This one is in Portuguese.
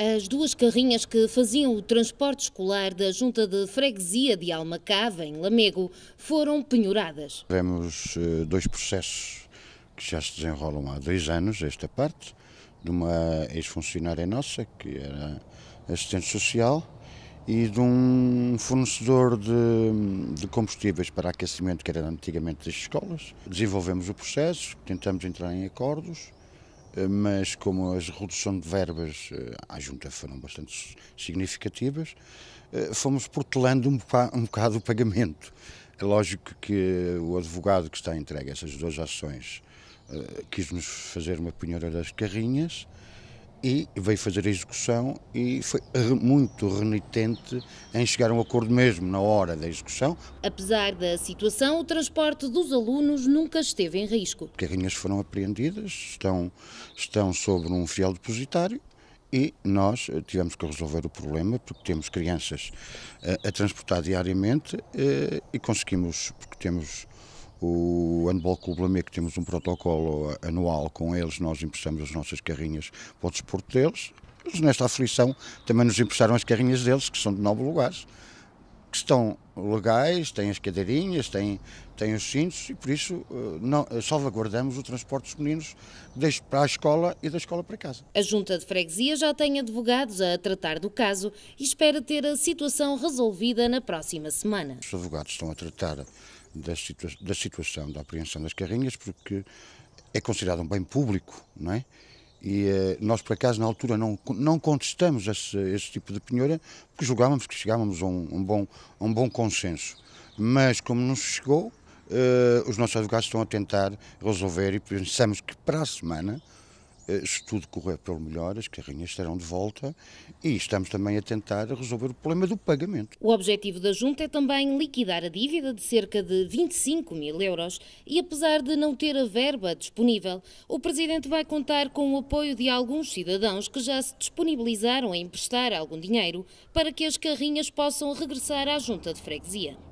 As duas carrinhas que faziam o transporte escolar da Junta de Freguesia de Almacava, em Lamego, foram penhoradas. Tivemos eh, dois processos que já se desenrolam há dois anos, esta parte, de uma ex-funcionária nossa, que era assistente social, e de um fornecedor de, de combustíveis para aquecimento, que era antigamente das escolas. Desenvolvemos o processo, tentamos entrar em acordos, eh, mas como as reduções de verbas eh, à junta foram bastante significativas, eh, fomos portelando um bocado, um bocado o pagamento. É lógico que o advogado que está entregue a essas duas ações quis-nos fazer uma punhora das carrinhas, e veio fazer a execução e foi muito renitente em chegar a um acordo mesmo na hora da execução. Apesar da situação, o transporte dos alunos nunca esteve em risco. Carrinhas foram apreendidas, estão, estão sobre um fiel depositário e nós eh, tivemos que resolver o problema porque temos crianças a, eh, a transportar diariamente eh, e conseguimos, porque temos o Handball Clube que temos um protocolo anual com eles, nós emprestamos as nossas carrinhas para o desporto deles. Eles, nesta aflição, também nos emprestaram as carrinhas deles, que são de nove lugares, que estão legais, têm as cadeirinhas, têm, têm os cintos e por isso eh, não, eh, salvaguardamos o transporte dos meninos desde para a escola e da escola para casa. A Junta de Freguesia já tem advogados a tratar do caso e espera ter a situação resolvida na próxima semana. Os advogados estão a tratar da, situa da situação da apreensão das carrinhas, porque é considerado um bem público, não é? E eh, nós, por acaso, na altura não, não contestamos esse, esse tipo de penhora, porque julgávamos que chegávamos a um, um bom, um bom consenso. Mas, como não chegou, eh, os nossos advogados estão a tentar resolver e pensamos que para a semana eh, se tudo correr pelo melhor, as carrinhas estarão de volta e estamos também a tentar resolver o problema do pagamento. O objetivo da Junta é também liquidar a dívida de cerca de 25 mil euros e, apesar de não ter a verba disponível, o Presidente vai contar com o apoio de alguns cidadãos que já se disponibilizaram a emprestar algum dinheiro para que as carrinhas possam regressar à Junta de Freguesia.